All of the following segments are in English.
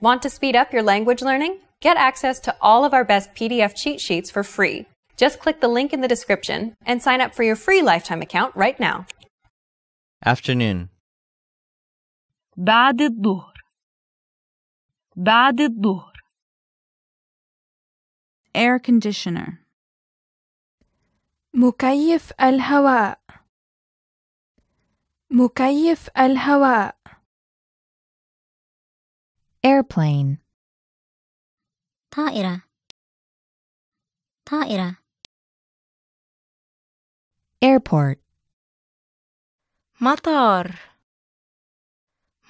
Want to speed up your language learning? Get access to all of our best PDF cheat sheets for free. Just click the link in the description and sign up for your free lifetime account right now. Afternoon. بعد الظهر. بعد الظهر. Air conditioner. مكيف الهواء. مكيف الهواء. Airplane. Taira. Taira. Airport. Matar.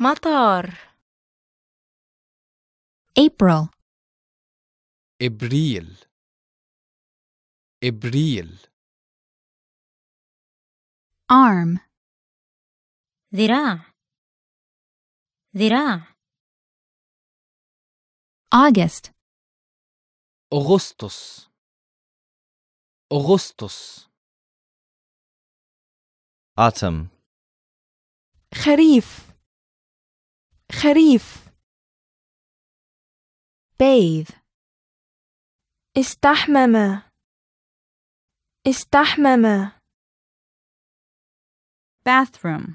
Matar. April. Abril. Abril. Arm. Zira. Zira. August. Augustus. Augustus. Autumn. خريف خريف bathe استحمم استحمم bathroom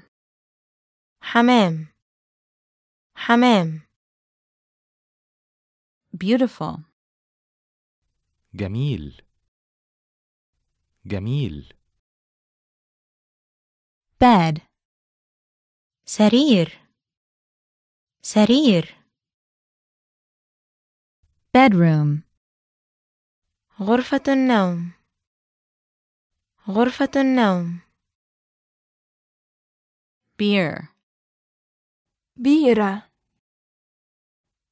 حمام حمام Beautiful. جميل جميل bed سرير سرير bedroom غرفة النوم غرفة النوم beer بيرة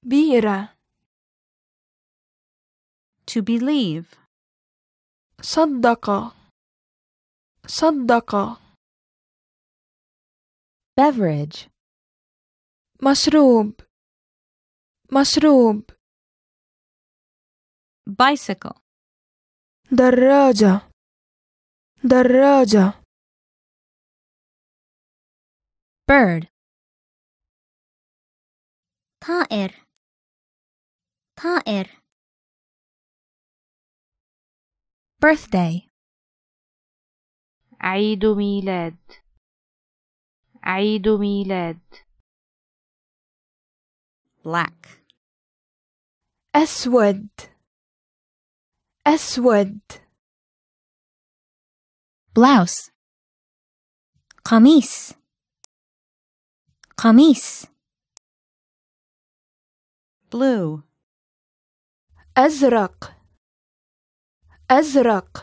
بيرة To believe. صدق صدق Beverage. مشروب مشروب Bicycle. دراجة دراجة Bird. طائر طائر birthday عيد ميلاد عيد ميلاد black أسود أسود blouse قميص قميص blue أزرق أزرق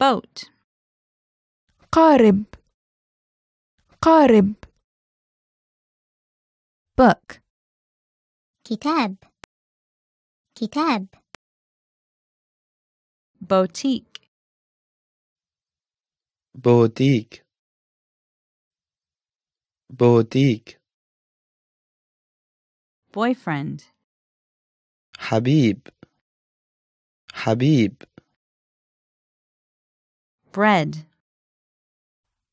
boat قارب قارب book كتاب كتاب boutique boutique boutique boyfriend حبيب حبيب bread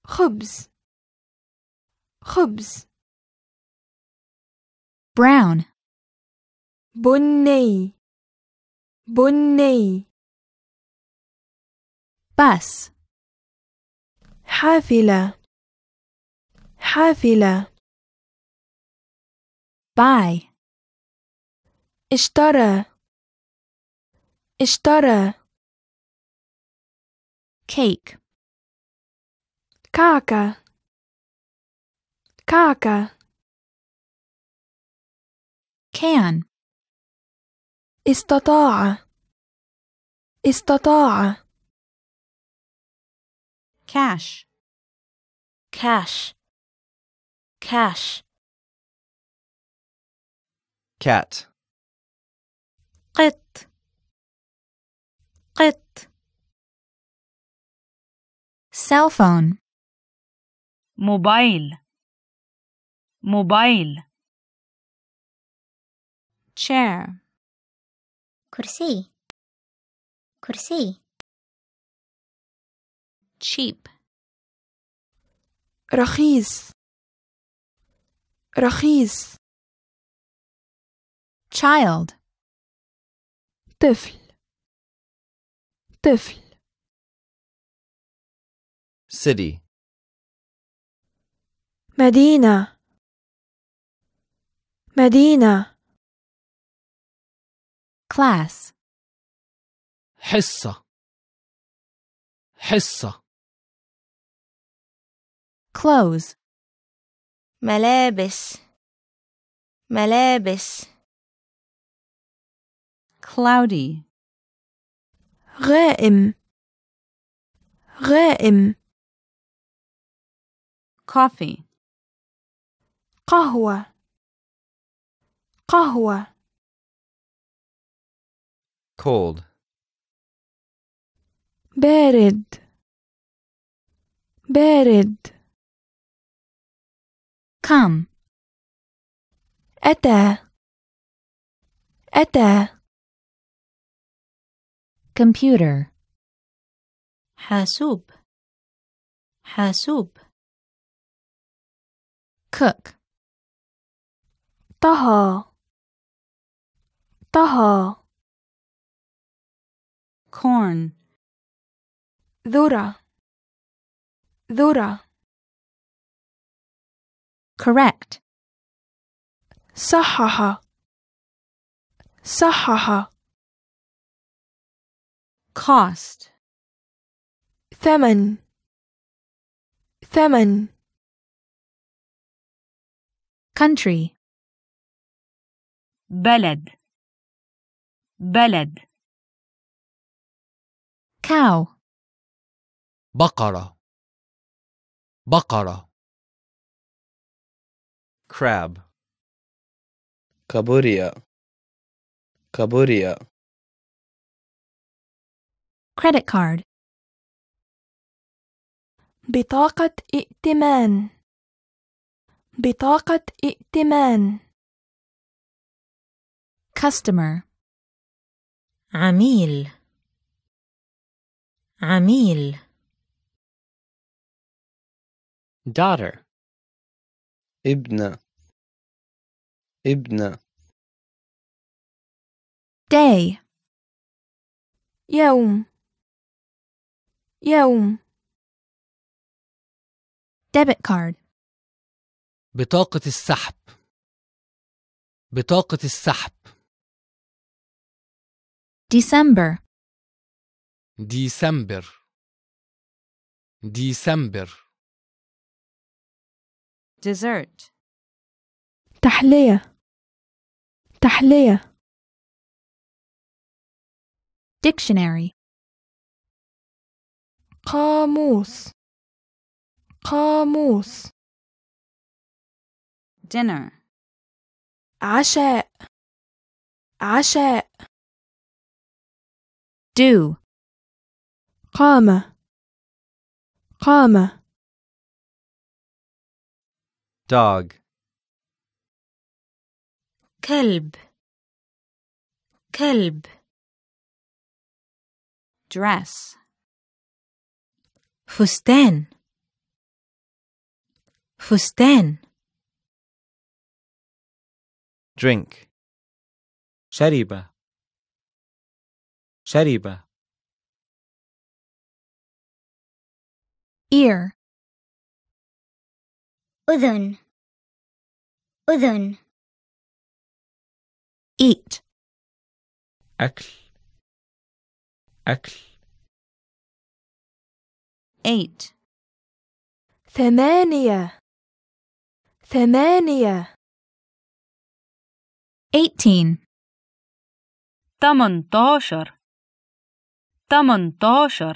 خبز خبز brown بني بني bus حافلة حافلة buy اشترى اشترى cake كعكة كعكة can استطاع استطاع cash cash cash cat قط cell phone موبايل موبايل chair كرسي كرسي cheap رخيص رخيص child طفل طفل city مدينة مدينة class حصة حصة clothes ملابس ملابس cloudy غائم غائم كوفي قهوة قهوة cold بارد بارد come أتى أتى computer حاسوب حاسوب cook طه. طه. corn ذرة ذرة correct صحح صحح cost ثمن ثمن country بلد بلد cow بقرة بقرة crab كابوريا كابوريا credit card بطاقة ائتمان بطاقة ائتمان customer عميل عميل daughter ابنة ابنة day يوم يوم debit card بطاقة السحب بطاقة السحب December ديسمبر ديسمبر dessert تحلية تحلية dictionary قاموس قاموس dinner عشاء عشاء do قام قام dog كلب كلب dress Fustan. Fustan. Drink. Shariba. Shariba. Ear. Udun. Udun. Eat. Akl. Akl eight. Thamania. Thamania. Eighteen. Tamantosher. Tamantosher.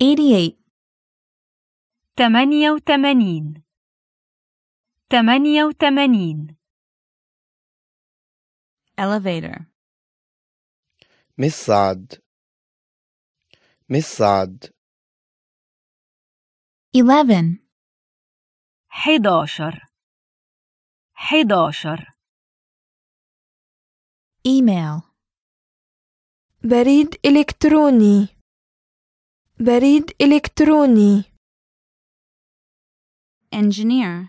Eighty-eight. Tamania Tamanin. Tamania Tamanin. Elevator. Misad. مساعد 11 11 11 email بريد إلكتروني بريد إلكتروني engineer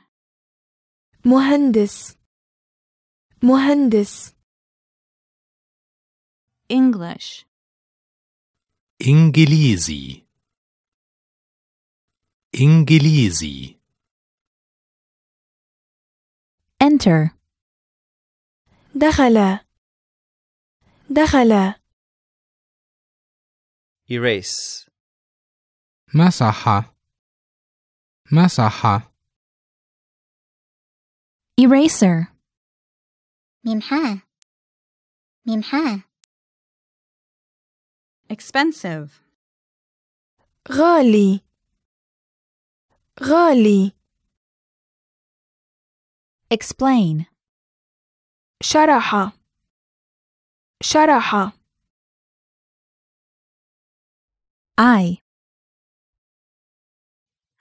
مهندس مهندس English إنجليزي إنجليزي enter دخل دخل erase مسح مسح eraser ممحاة ممحاة expensive غالي غالي explain شرح شرح I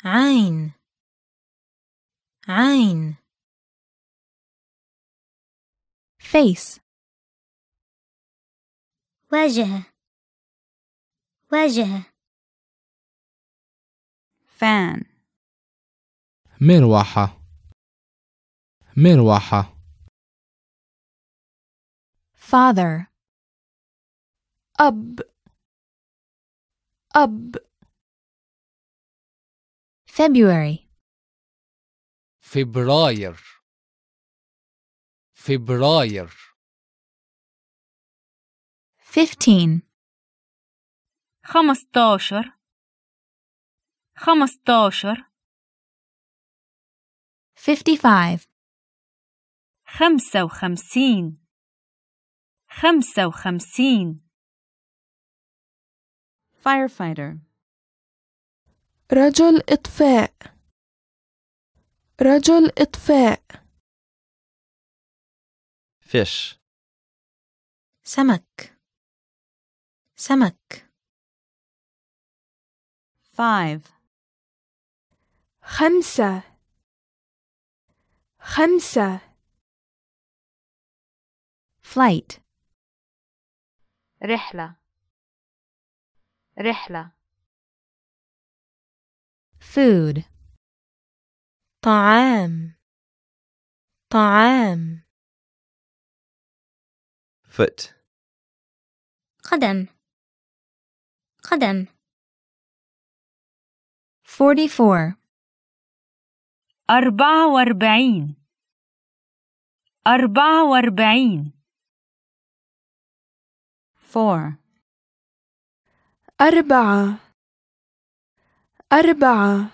عين عين face وجه واجهة فان مروحة مروحة father أب أب February فبراير فبراير 15 خمستاشر خمستاشر fifty five خمسة وخمسين خمسة وخمسين firefighter رجل إطفاء رجل إطفاء fish سمك سمك five خمسة خمسة flight رحلة رحلة food طعام طعام foot قدم قدم 44 44 44 4 أربعة أربعة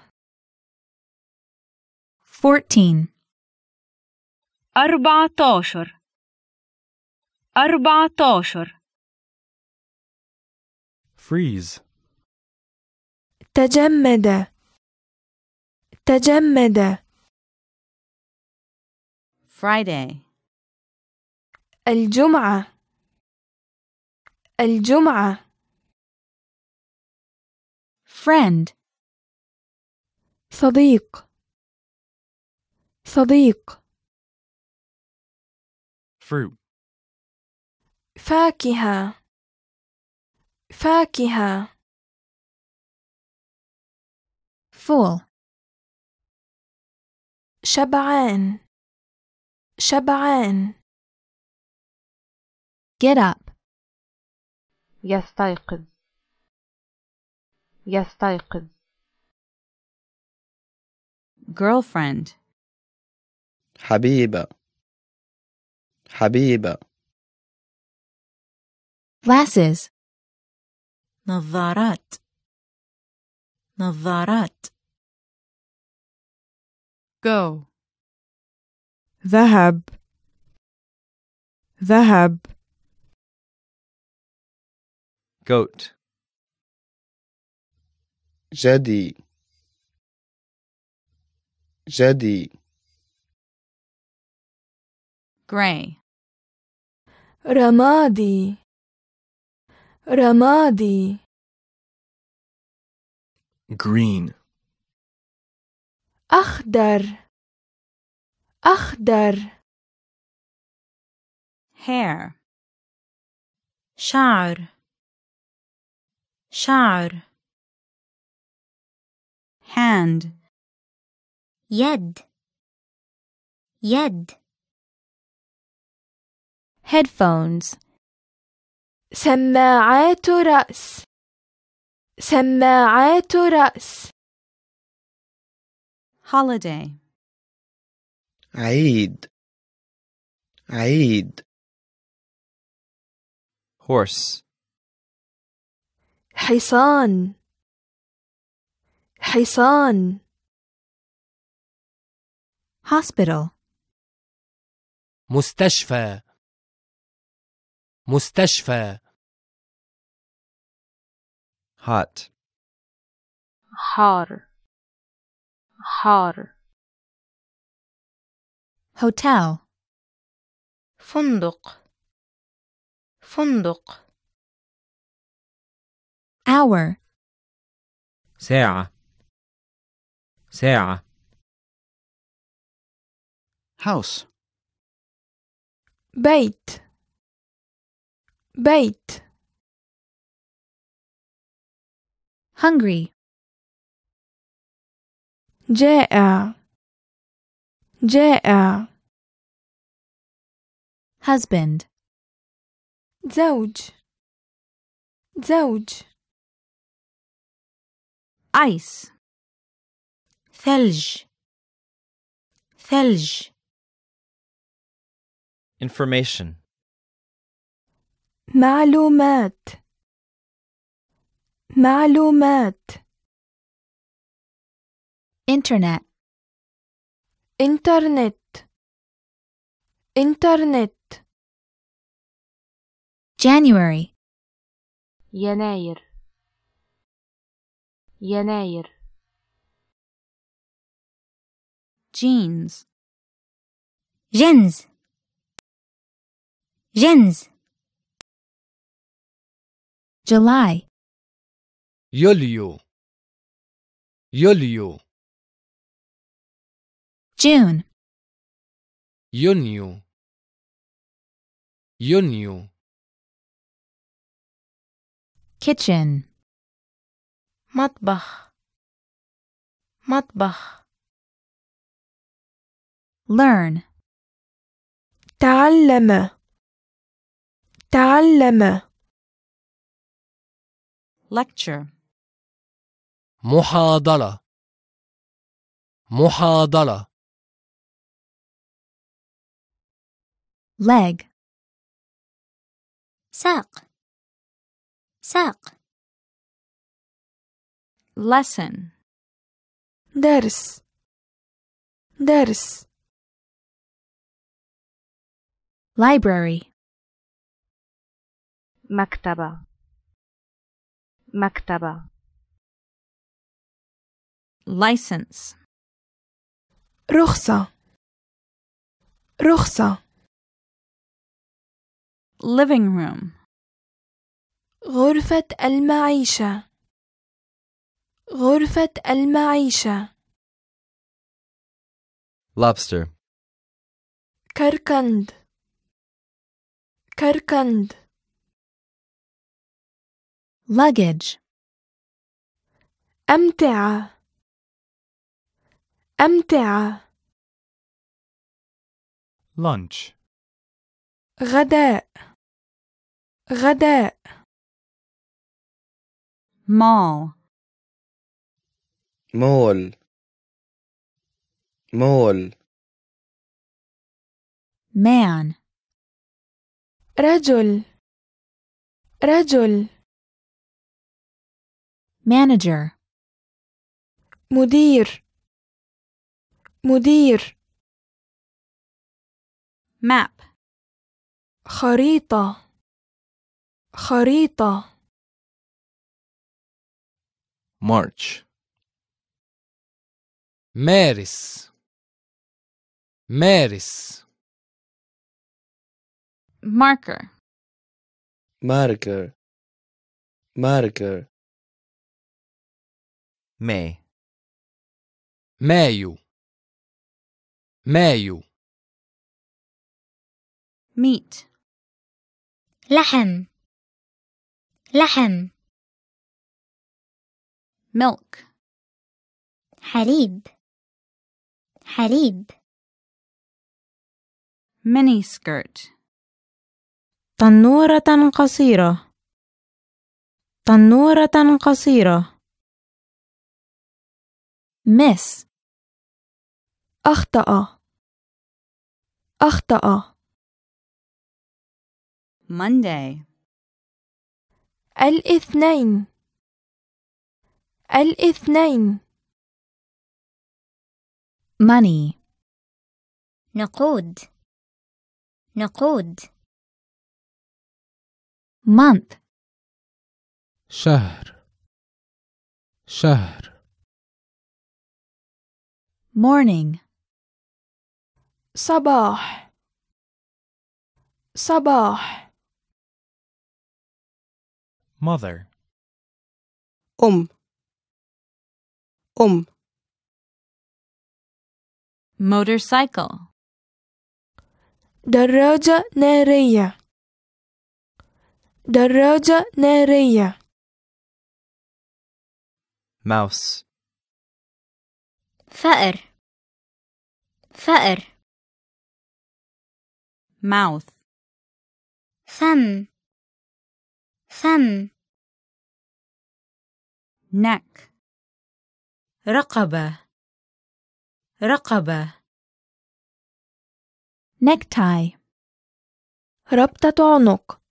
14 14 14 freeze تجمد تجمد Friday الجمعة الجمعة friend صديق صديق fruit فاكهة فاكهة full شبعان شبعان get up يستيقظ يستيقظ girlfriend حبيبة حبيبة glasses نظارات نظارات Go. ذهب ذهب goat جدي جدي gray رمادي رمادي green أخضر أخضر hair شعر شعر hand يد يد headphones سماعات رأس سماعات رأس holiday عيد عيد horse حصان حصان hospital مستشفى مستشفى hot har har hotel funduk funduk hour sa'a sa'a house bait bait hungry جاء جاء husband زوج زوج ice ثلج ثلج information معلومات معلومات Internet. Internet. Internet. January. Yanair. Yanair. Jeans. Jens. Jeans. July. Yulio. Yulio. June. Junho. Junho. Kitchen. مطبخ مطبخ learn تعلم تعلم lecture محاضرة محاضرة leg ساق ساق lesson درس درس library مكتبة مكتبة license رخصة رخصة living room غرفة المعيشة غرفة المعيشة lobster كركند كركند luggage أمتعة أمتعة lunch غداء غداء mall مول مول مان رجل رجل مانجر مدير مدير ماب خريطة خريطة March مارس مارس marker Marker Marker May مايو مايو meat لحم لحم milk حليب حليب mini skirt تنورة قصيرة تنورة قصيرة miss أخطأ أخطأ Monday الاثنين الاثنين money نقود نقود month شهر شهر morning صباح صباح mother. Um. Um. Motorcycle. Daraja nareya. Daraja nareya. Mouse. Fa'r. Fa'r. Mouth. Thumb. Thumb. neck رقبة رقبة necktie ربطة عنق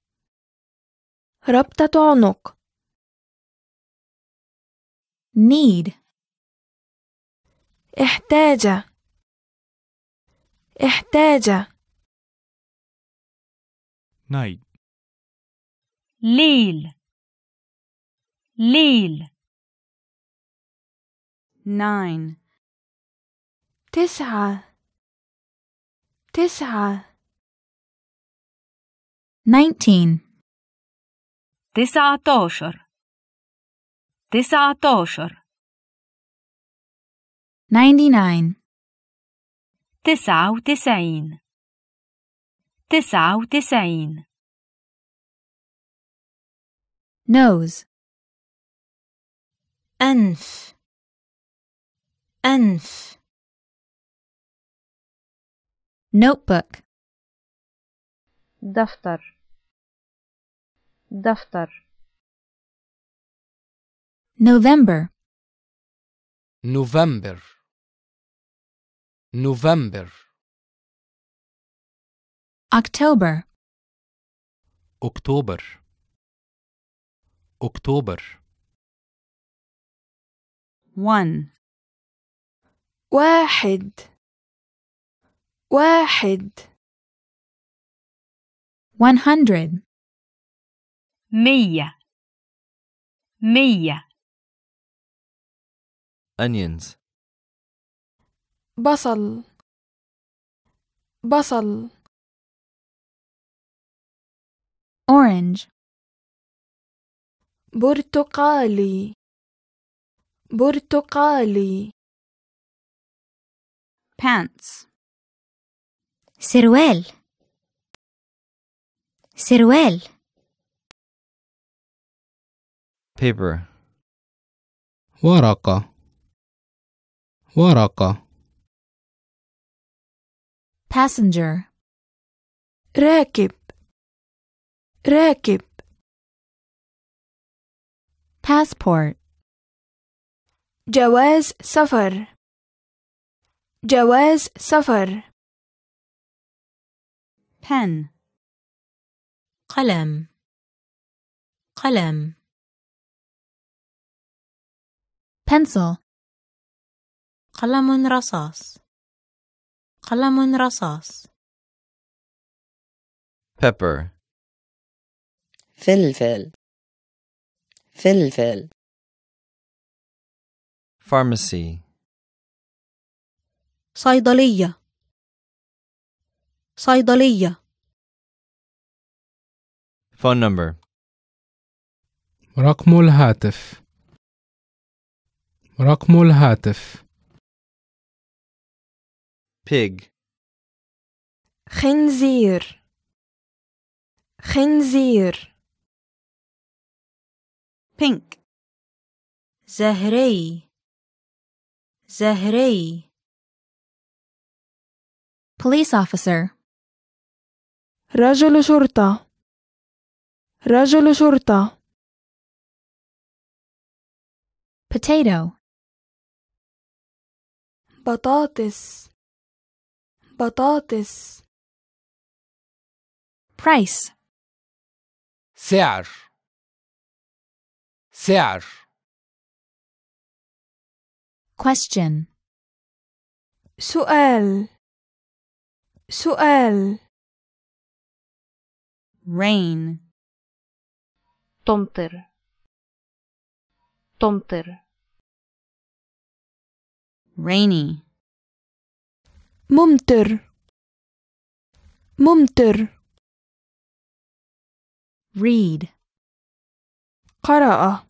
ربطة عنق need احتاج احتاج night ليل ليل nine تسعة تسعة nineteen تسعة عشر تسعة عشر ninety nine تسعة وتسعين تسعة وتسعين nose أنف أنف notebook دفتر دفتر November November November October October October 1 واحد واحد 100 مية مية onions بصل بصل orange برتقالي برتقالي pants. سروال. سروال. Paper. ورقة. ورقة. Passenger. راكب. راكب. Passport. جواز سفر جواز سفر pen قلم قلم pencil قلم رصاص قلم رصاص pepper فلفل فلفل pharmacy صيدلية صيدلية phone number رقم الهاتف رقم الهاتف pig خنزير خنزير pink زهري زهري Police officer رجل شرطة رجل شرطة Potato بطاطس بطاطس Price سعر سعر Question سؤال سؤال rain تمطر تمطر rainy ممطر ممطر read قرأ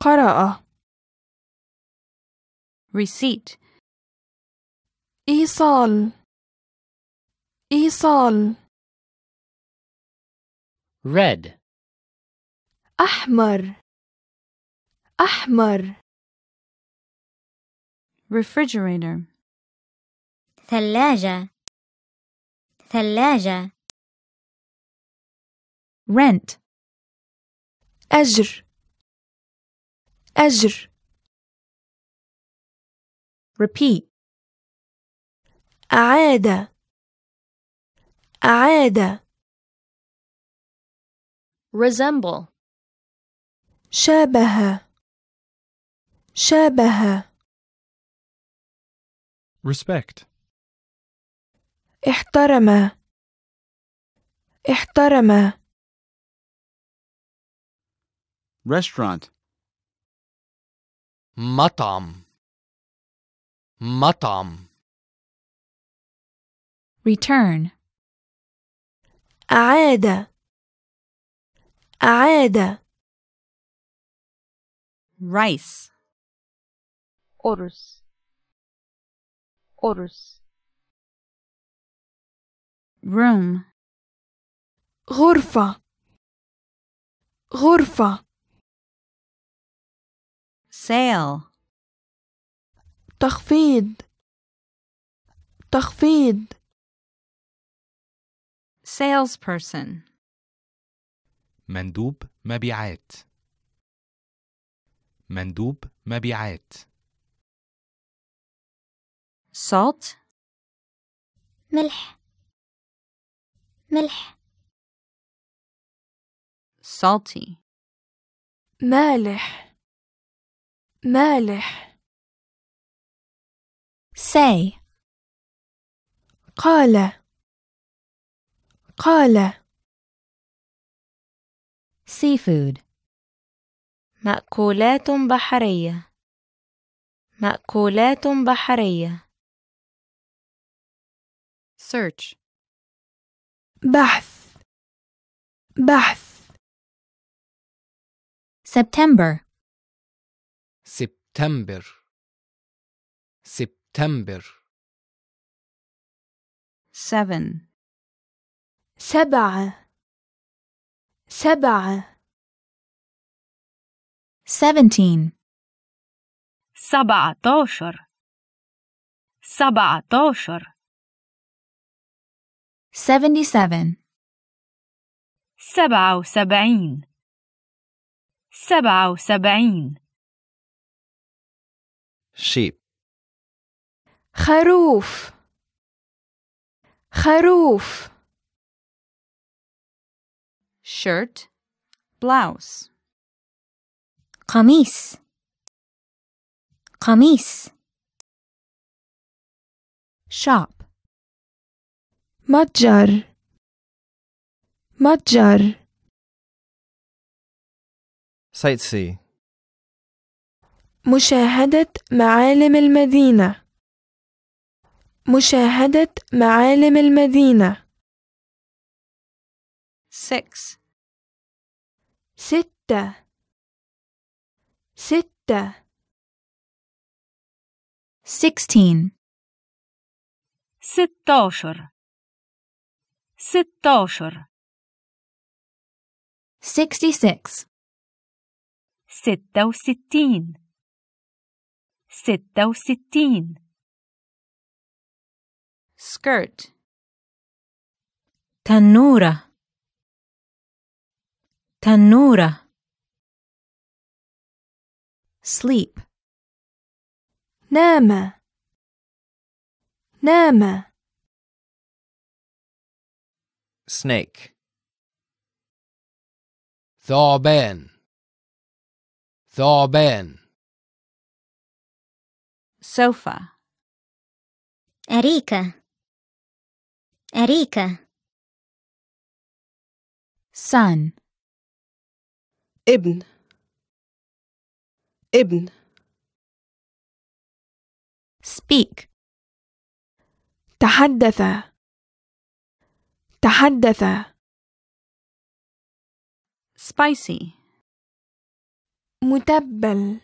قرأ receipt إيصال إيصال red أحمر أحمر refrigerator ثلاجة ثلاجة rent أجر أجر repeat أعادة عادة resemble شابه شابه respect احترم احترم restaurant مطعم مطعم return أعاد أعاد rice أرز أرز room غرفة غرفة sale تخفيض تخفيض salesperson مندوب مبيعات مندوب مبيعات salt ملح ملح salty مالح مالح say قال قال seafood مأكولات بحرية مأكولات بحرية search بحث بحث September September September Seven سبعة سبعة seventeen سبعة عشر سبعة عشر seventy-seven سبعة وسبعين سبعة وسبعين sheep خروف خروف shirt, blouse. قميص قميص shop متجر متجر sightsee مشاهدة معالم المدينة مشاهدة معالم المدينة 6 ستة ستة sixteen ستاشر ستاشر sixty six ستة وستين ستة وستين skirt تنورة Tanura. Sleep. Nama. Nama. Snake. Thaben. Thaben. Sofa. Erika. Erika. Sun. ابن ابن speak تحدث تحدث spicy متبل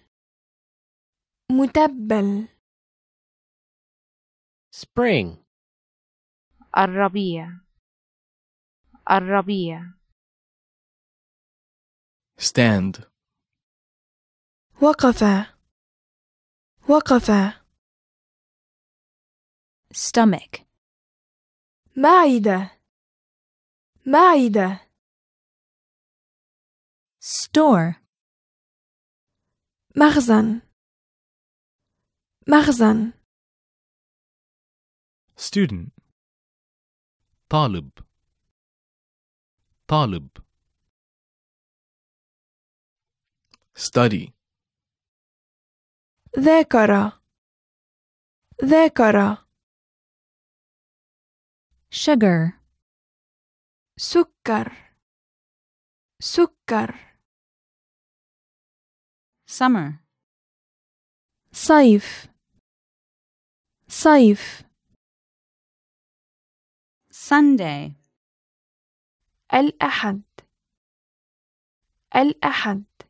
متبل spring الربيع الربيع stand وقف وقف stomach معدة معدة store مخزن مخزن student طالب طالب study ذاكرة ذاكرة sugar سكر سكر summer صيف صيف Sunday الأحد الأحد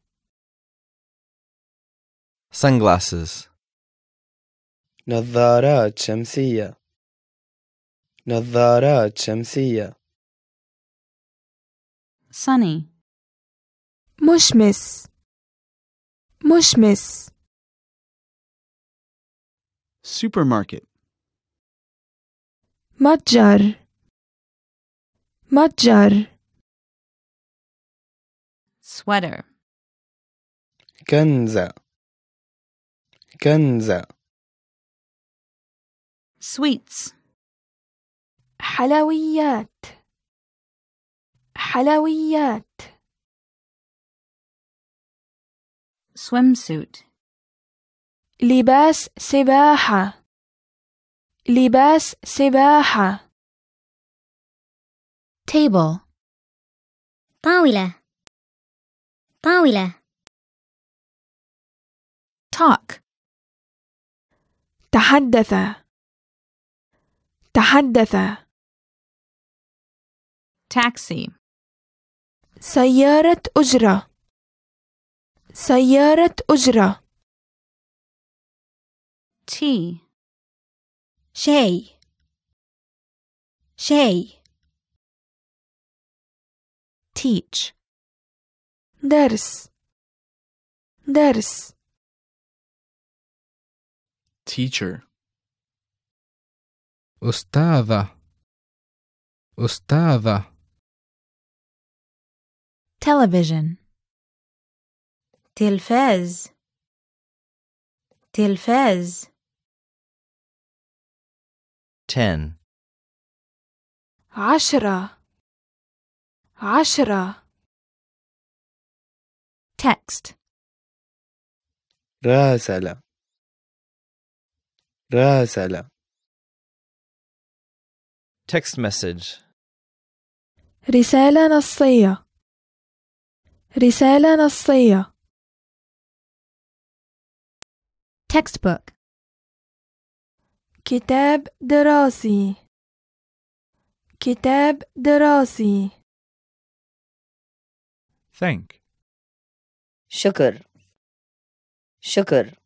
sunglasses نظارات شمسية نظارات شمسية sunny مشمس مشمس supermarket متجر متجر sweater كنزة كنزة sweets حلويات حلويات swimsuit لباس سباحة لباس سباحة table طاولة طاولة talk تحدث تحدث تاكسي سيارة أجرة سيارة أجرة تي شاي شاي تيتش درس درس Teacher. Ustada. Ustada. Television. Tilfez. Tilfez. 10 عشرة عشرة text راسل رسالة text message رسالة نصية رسالة نصية textbook كتاب دراسي كتاب دراسي thank شكر شكر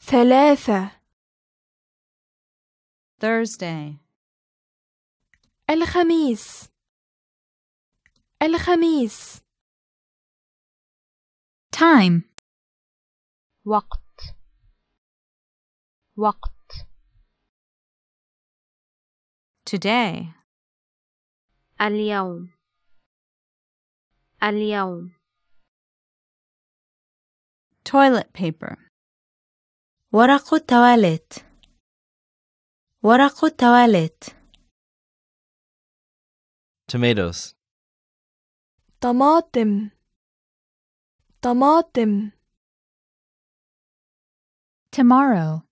ثلاثة Thursday الخميس الخميس time وقت وقت today اليوم اليوم toilet paper ورق التواليت ورق التواليت tomatoes طماطم طماطم tomorrow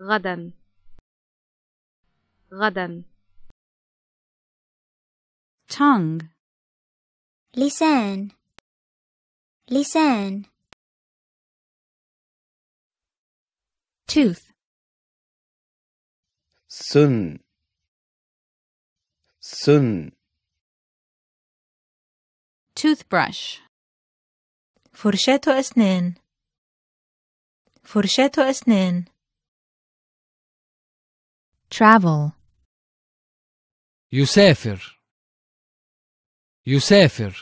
غدا غدا tongue لسان لسان tooth. Sun. Sun. Toothbrush. Furchetto asnan. Furchetto asnan. Travel. Yusefir. Yusefir.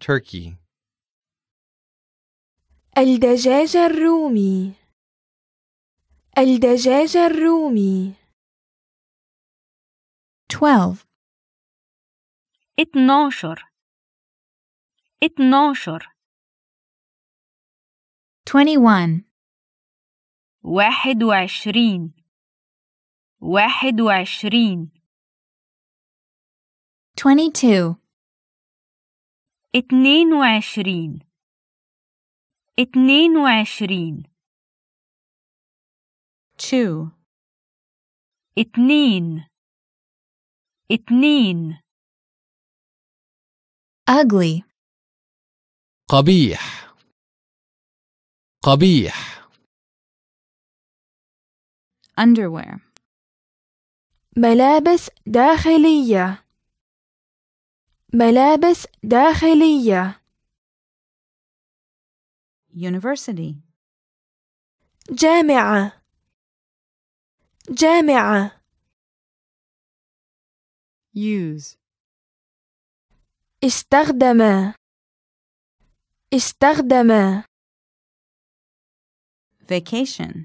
Turkey. الدجاج الرومي الدجاج الرومي 12 اتناشر اتناشر 21 واحد وعشرين واحد وعشرين 22 اتنين وعشرين اتنين وعشرين two اتنين اتنين ugly قبيح قبيح underwear ملابس داخلية ملابس داخلية University جامعة جامعة use استخدم استخدم vacation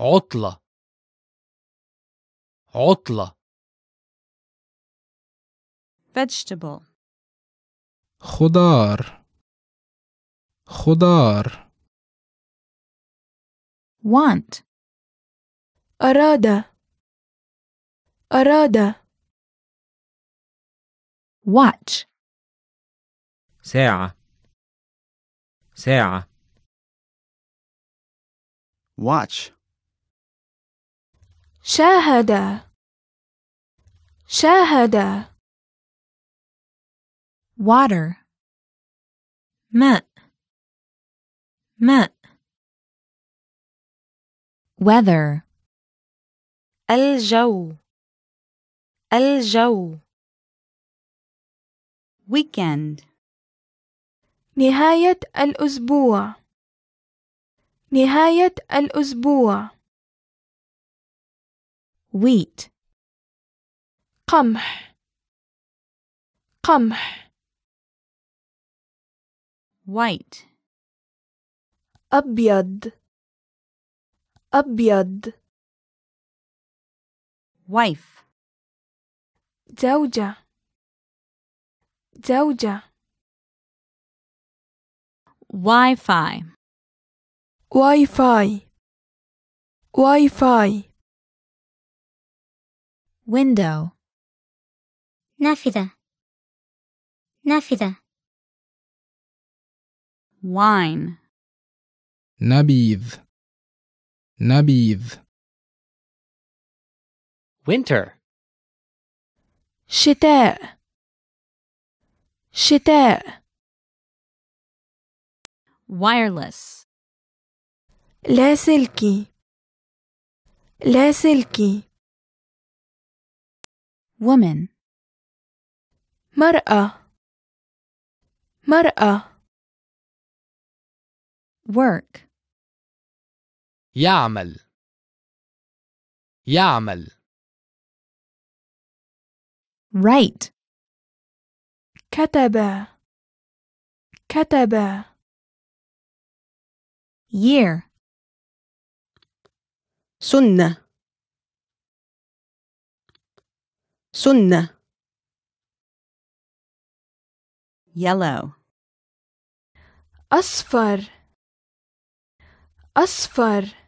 عطلة عطلة vegetable خضار خضار want أراد أراد watch ساعة ساعة watch شاهد شاهد water ماء ماء weather الجو الجو weekend نهاية الأسبوع نهاية الأسبوع wheat قمح قمح white Abiyad. Abiyad. wife زوجة زوجة Wi-Fi Wi-Fi Wi-Fi Window Nafida. Nafida. Wine Nabith. Nabith. Winter. شتاء. شتاء. Wireless. لاسلكي. لاسلكي. Woman. Mara. Mara. Work. يعمل يعمل write كتب كتب year سنة سنة yellow أصفر أصفر